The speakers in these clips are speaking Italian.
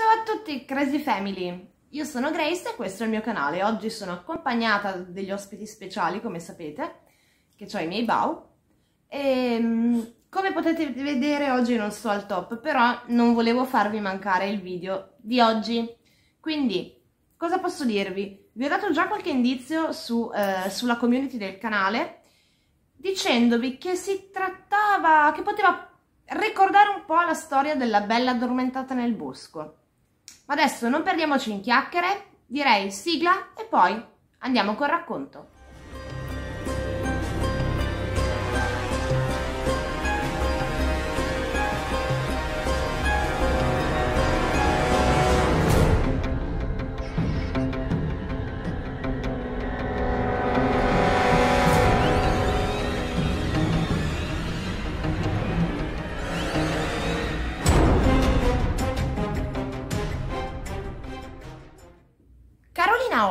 Ciao a tutti Crazy Family, io sono Grace e questo è il mio canale. Oggi sono accompagnata degli ospiti speciali, come sapete, che ho i miei Bau. E, ehm, come potete vedere oggi non sto al top, però non volevo farvi mancare il video di oggi. Quindi, cosa posso dirvi? Vi ho dato già qualche indizio su, eh, sulla community del canale, dicendovi che si trattava, che poteva ricordare un po' la storia della bella addormentata nel bosco ma adesso non perdiamoci in chiacchiere, direi sigla e poi andiamo col racconto.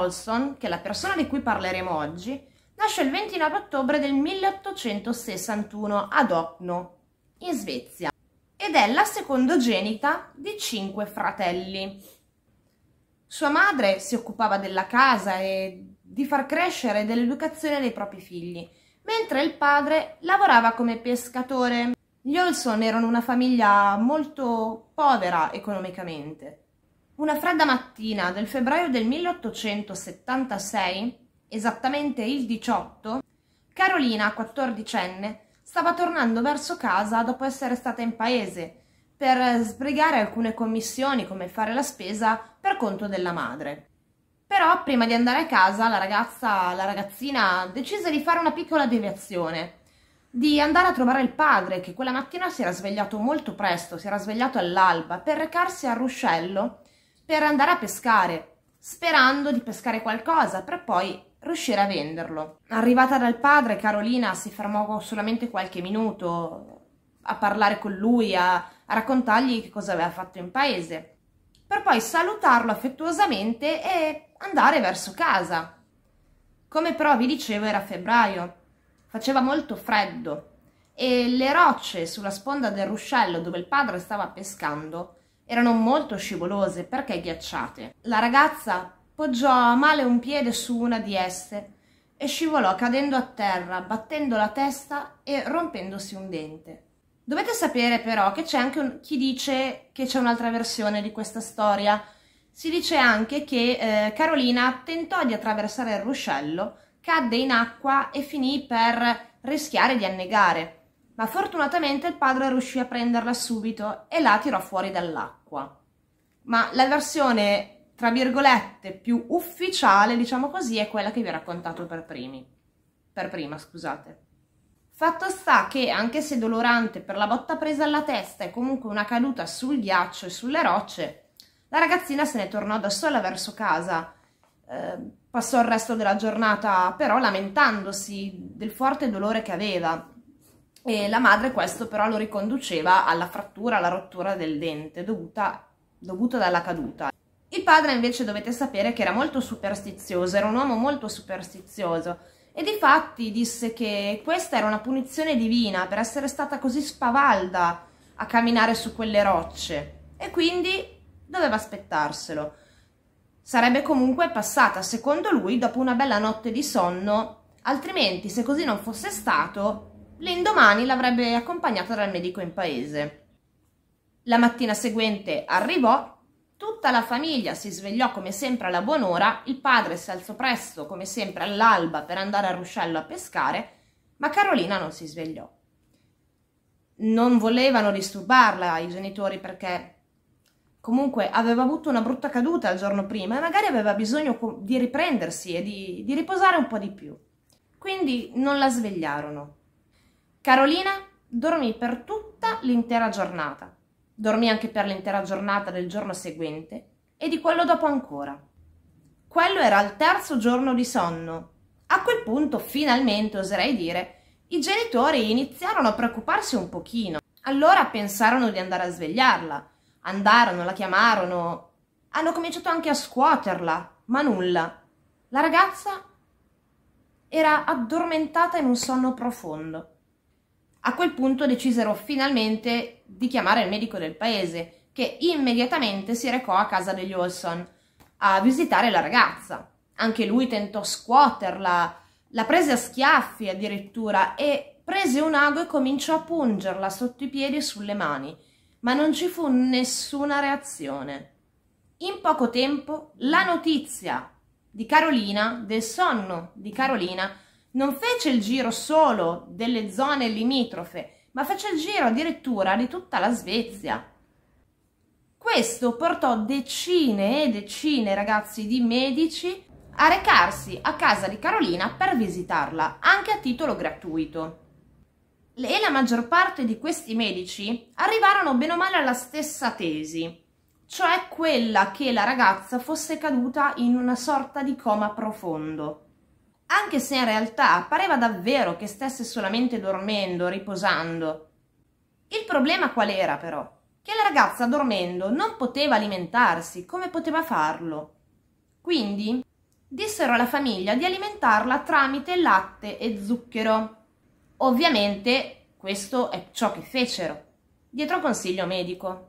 Olson, che è la persona di cui parleremo oggi, nasce il 29 ottobre del 1861 ad Opno, in Svezia, ed è la secondogenita di cinque fratelli. Sua madre si occupava della casa e di far crescere dell'educazione dei propri figli, mentre il padre lavorava come pescatore. Gli Olson erano una famiglia molto povera economicamente una fredda mattina del febbraio del 1876, esattamente il 18, Carolina, 14enne, stava tornando verso casa dopo essere stata in paese per sbrigare alcune commissioni come fare la spesa per conto della madre. Però prima di andare a casa la ragazza, la ragazzina decise di fare una piccola deviazione, di andare a trovare il padre che quella mattina si era svegliato molto presto, si era svegliato all'alba per recarsi al Ruscello per andare a pescare, sperando di pescare qualcosa per poi riuscire a venderlo. Arrivata dal padre, Carolina si fermò solamente qualche minuto a parlare con lui, a, a raccontargli che cosa aveva fatto in paese, per poi salutarlo affettuosamente e andare verso casa. Come però vi dicevo era febbraio, faceva molto freddo e le rocce sulla sponda del ruscello dove il padre stava pescando erano molto scivolose perché ghiacciate. La ragazza poggiò a male un piede su una di esse e scivolò cadendo a terra, battendo la testa e rompendosi un dente. Dovete sapere però che c'è anche un, chi dice che c'è un'altra versione di questa storia. Si dice anche che eh, Carolina tentò di attraversare il ruscello, cadde in acqua e finì per rischiare di annegare ma fortunatamente il padre riuscì a prenderla subito e la tirò fuori dall'acqua. Ma la versione, tra virgolette, più ufficiale, diciamo così, è quella che vi ho raccontato per, primi, per prima, scusate. Fatto sta che, anche se dolorante per la botta presa alla testa e comunque una caduta sul ghiaccio e sulle rocce, la ragazzina se ne tornò da sola verso casa. Eh, passò il resto della giornata però lamentandosi del forte dolore che aveva e la madre questo però lo riconduceva alla frattura, alla rottura del dente dovuta, dovuta dalla caduta. Il padre invece dovete sapere che era molto superstizioso, era un uomo molto superstizioso e di fatti disse che questa era una punizione divina per essere stata così spavalda a camminare su quelle rocce e quindi doveva aspettarselo. Sarebbe comunque passata, secondo lui, dopo una bella notte di sonno, altrimenti se così non fosse stato L'indomani l'avrebbe accompagnata dal medico in paese. La mattina seguente arrivò, tutta la famiglia si svegliò come sempre alla buon'ora, il padre si alzò presto come sempre all'alba per andare a ruscello a pescare, ma Carolina non si svegliò. Non volevano disturbarla i genitori perché comunque aveva avuto una brutta caduta il giorno prima e magari aveva bisogno di riprendersi e di, di riposare un po' di più. Quindi non la svegliarono. Carolina dormì per tutta l'intera giornata. Dormì anche per l'intera giornata del giorno seguente e di quello dopo ancora. Quello era il terzo giorno di sonno. A quel punto, finalmente, oserei dire, i genitori iniziarono a preoccuparsi un pochino. Allora pensarono di andare a svegliarla. Andarono, la chiamarono. Hanno cominciato anche a scuoterla, ma nulla. La ragazza era addormentata in un sonno profondo. A quel punto decisero finalmente di chiamare il medico del paese, che immediatamente si recò a casa degli Olson a visitare la ragazza. Anche lui tentò scuoterla, la prese a schiaffi addirittura e prese un ago e cominciò a pungerla sotto i piedi e sulle mani, ma non ci fu nessuna reazione. In poco tempo la notizia di Carolina, del sonno di Carolina, non fece il giro solo delle zone limitrofe, ma fece il giro addirittura di tutta la Svezia. Questo portò decine e decine, ragazzi, di medici a recarsi a casa di Carolina per visitarla, anche a titolo gratuito. E la maggior parte di questi medici arrivarono bene o male alla stessa tesi, cioè quella che la ragazza fosse caduta in una sorta di coma profondo anche se in realtà pareva davvero che stesse solamente dormendo, riposando. Il problema qual era però? Che la ragazza dormendo non poteva alimentarsi, come poteva farlo? Quindi dissero alla famiglia di alimentarla tramite latte e zucchero. Ovviamente questo è ciò che fecero, dietro consiglio medico.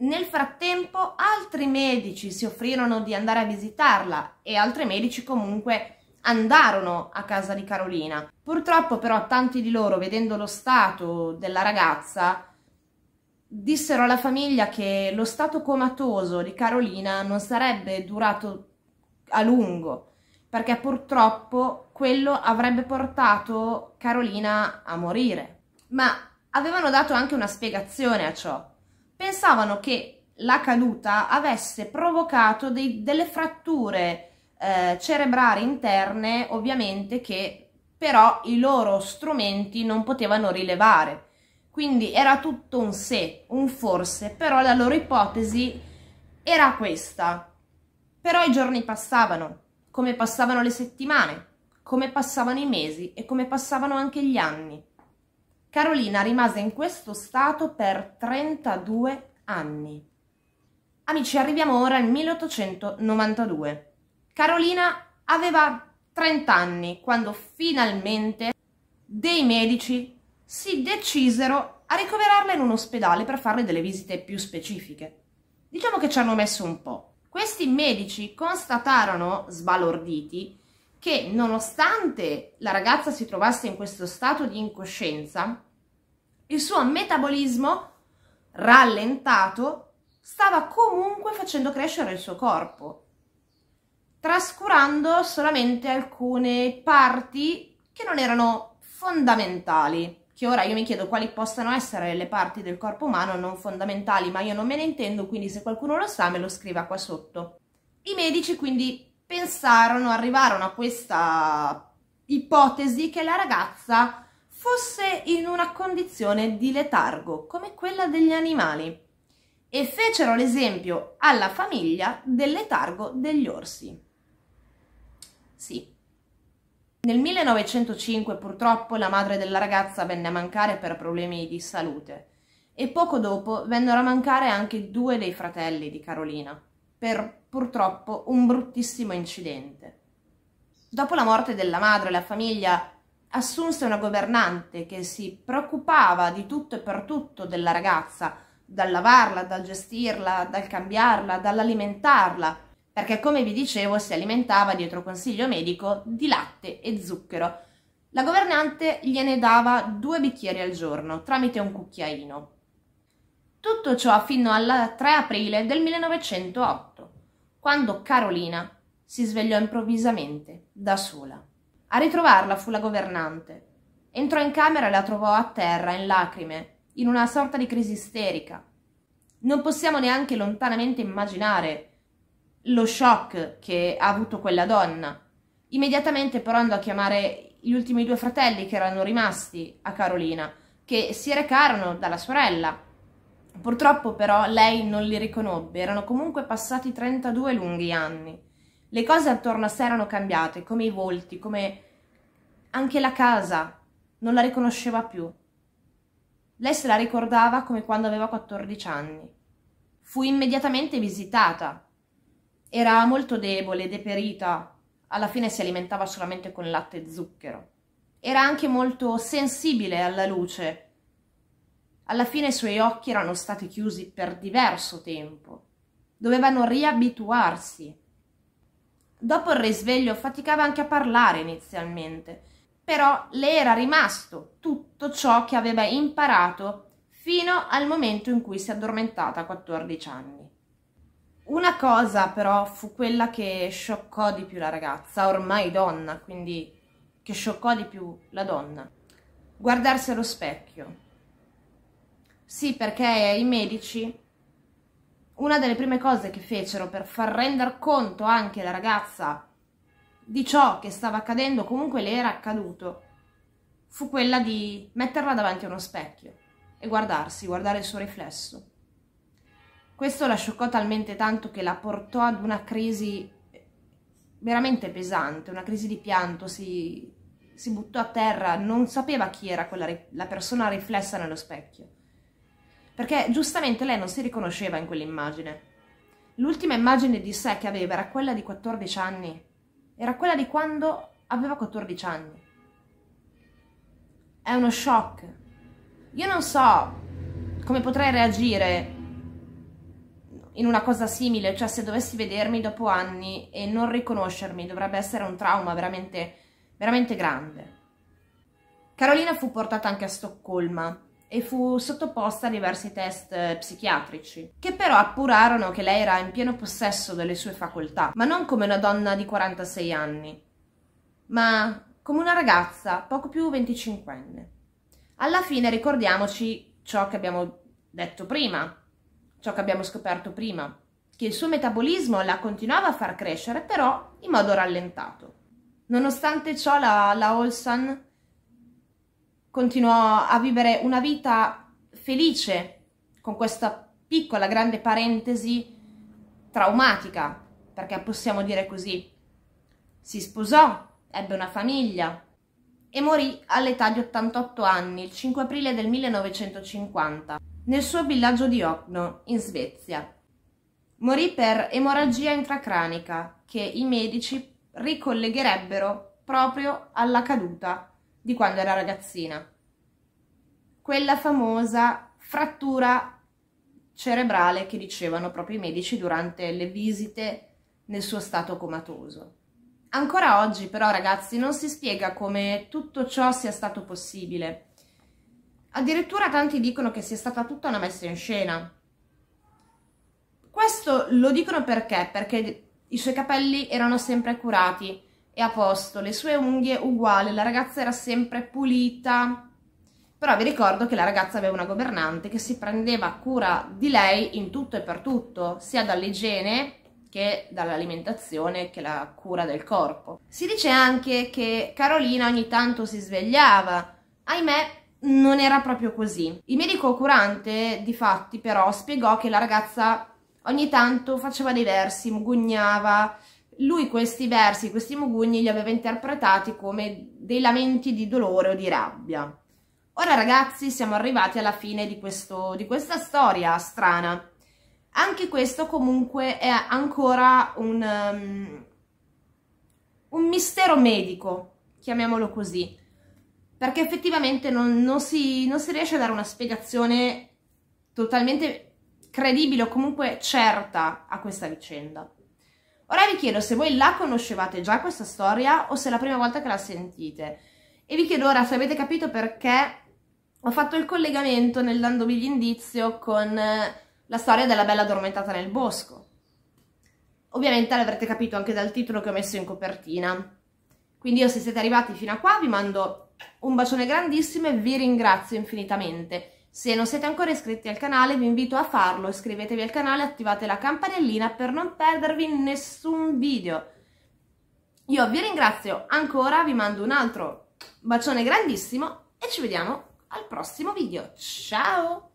Nel frattempo altri medici si offrirono di andare a visitarla e altri medici comunque andarono a casa di Carolina. Purtroppo però tanti di loro, vedendo lo stato della ragazza, dissero alla famiglia che lo stato comatoso di Carolina non sarebbe durato a lungo, perché purtroppo quello avrebbe portato Carolina a morire. Ma avevano dato anche una spiegazione a ciò. Pensavano che la caduta avesse provocato dei, delle fratture eh, cerebrali interne ovviamente che però i loro strumenti non potevano rilevare. Quindi era tutto un se, un forse, però la loro ipotesi era questa. Però i giorni passavano, come passavano le settimane, come passavano i mesi e come passavano anche gli anni. Carolina rimase in questo stato per 32 anni. Amici, arriviamo ora al 1892. Carolina aveva 30 anni quando finalmente dei medici si decisero a ricoverarla in un ospedale per farle delle visite più specifiche. Diciamo che ci hanno messo un po'. Questi medici constatarono, sbalorditi, che nonostante la ragazza si trovasse in questo stato di incoscienza, il suo metabolismo rallentato stava comunque facendo crescere il suo corpo trascurando solamente alcune parti che non erano fondamentali, che ora io mi chiedo quali possano essere le parti del corpo umano non fondamentali, ma io non me ne intendo, quindi se qualcuno lo sa me lo scriva qua sotto. I medici quindi pensarono, arrivarono a questa ipotesi che la ragazza fosse in una condizione di letargo, come quella degli animali, e fecero l'esempio alla famiglia del letargo degli orsi. Sì. Nel 1905 purtroppo la madre della ragazza venne a mancare per problemi di salute e poco dopo vennero a mancare anche due dei fratelli di Carolina per purtroppo un bruttissimo incidente. Dopo la morte della madre la famiglia assunse una governante che si preoccupava di tutto e per tutto della ragazza, dal lavarla, dal gestirla, dal cambiarla, dall'alimentarla perché come vi dicevo si alimentava dietro consiglio medico di latte e zucchero. La governante gliene dava due bicchieri al giorno tramite un cucchiaino. Tutto ciò fino al 3 aprile del 1908, quando Carolina si svegliò improvvisamente, da sola. A ritrovarla fu la governante. Entrò in camera e la trovò a terra, in lacrime, in una sorta di crisi isterica. Non possiamo neanche lontanamente immaginare lo shock che ha avuto quella donna. Immediatamente però andò a chiamare gli ultimi due fratelli che erano rimasti a Carolina, che si recarono dalla sorella. Purtroppo però lei non li riconobbe, erano comunque passati 32 lunghi anni. Le cose attorno a sé erano cambiate, come i volti, come anche la casa. Non la riconosceva più. Lei se la ricordava come quando aveva 14 anni. Fu immediatamente visitata era molto debole, deperita, alla fine si alimentava solamente con latte e zucchero. Era anche molto sensibile alla luce. Alla fine i suoi occhi erano stati chiusi per diverso tempo. Dovevano riabituarsi. Dopo il risveglio faticava anche a parlare inizialmente, però le era rimasto tutto ciò che aveva imparato fino al momento in cui si è addormentata a 14 anni. Una cosa però fu quella che scioccò di più la ragazza, ormai donna, quindi che scioccò di più la donna. Guardarsi allo specchio. Sì, perché i medici, una delle prime cose che fecero per far rendere conto anche la ragazza di ciò che stava accadendo, comunque le era accaduto, fu quella di metterla davanti a uno specchio e guardarsi, guardare il suo riflesso. Questo la scioccò talmente tanto che la portò ad una crisi eh, veramente pesante, una crisi di pianto, si, si buttò a terra, non sapeva chi era quella, la persona riflessa nello specchio, perché giustamente lei non si riconosceva in quell'immagine. L'ultima immagine di sé che aveva era quella di 14 anni, era quella di quando aveva 14 anni. È uno shock. Io non so come potrei reagire in una cosa simile, cioè se dovessi vedermi dopo anni e non riconoscermi dovrebbe essere un trauma veramente, veramente grande. Carolina fu portata anche a Stoccolma e fu sottoposta a diversi test psichiatrici, che però appurarono che lei era in pieno possesso delle sue facoltà, ma non come una donna di 46 anni, ma come una ragazza poco più 25enne. Alla fine ricordiamoci ciò che abbiamo detto prima, ciò che abbiamo scoperto prima, che il suo metabolismo la continuava a far crescere, però in modo rallentato. Nonostante ciò, la, la Olsan continuò a vivere una vita felice con questa piccola grande parentesi traumatica, perché possiamo dire così. Si sposò, ebbe una famiglia, e morì all'età di 88 anni il 5 aprile del 1950 nel suo villaggio di Ocno, in Svezia. Morì per emorragia intracranica che i medici ricollegherebbero proprio alla caduta di quando era ragazzina. Quella famosa frattura cerebrale che dicevano proprio i medici durante le visite nel suo stato comatoso. Ancora oggi però ragazzi non si spiega come tutto ciò sia stato possibile. Addirittura tanti dicono che sia stata tutta una messa in scena. Questo lo dicono perché? Perché i suoi capelli erano sempre curati e a posto, le sue unghie uguali, la ragazza era sempre pulita. Però vi ricordo che la ragazza aveva una governante che si prendeva cura di lei in tutto e per tutto, sia dall'igiene che dall'alimentazione che la cura del corpo. Si dice anche che Carolina ogni tanto si svegliava, ahimè non era proprio così. Il medico curante di fatti però spiegò che la ragazza ogni tanto faceva dei versi, mugugnava, lui questi versi, questi mugugni li aveva interpretati come dei lamenti di dolore o di rabbia. Ora ragazzi siamo arrivati alla fine di, questo, di questa storia strana anche questo comunque è ancora un, um, un mistero medico, chiamiamolo così, perché effettivamente non, non, si, non si riesce a dare una spiegazione totalmente credibile o comunque certa a questa vicenda. Ora vi chiedo se voi la conoscevate già questa storia o se è la prima volta che la sentite e vi chiedo ora se avete capito perché ho fatto il collegamento nel dandovi l'indizio con eh, la storia della bella addormentata nel bosco. Ovviamente l'avrete capito anche dal titolo che ho messo in copertina. Quindi io se siete arrivati fino a qua vi mando un bacione grandissimo e vi ringrazio infinitamente. Se non siete ancora iscritti al canale vi invito a farlo, iscrivetevi al canale, attivate la campanellina per non perdervi nessun video. Io vi ringrazio ancora, vi mando un altro bacione grandissimo e ci vediamo al prossimo video. Ciao!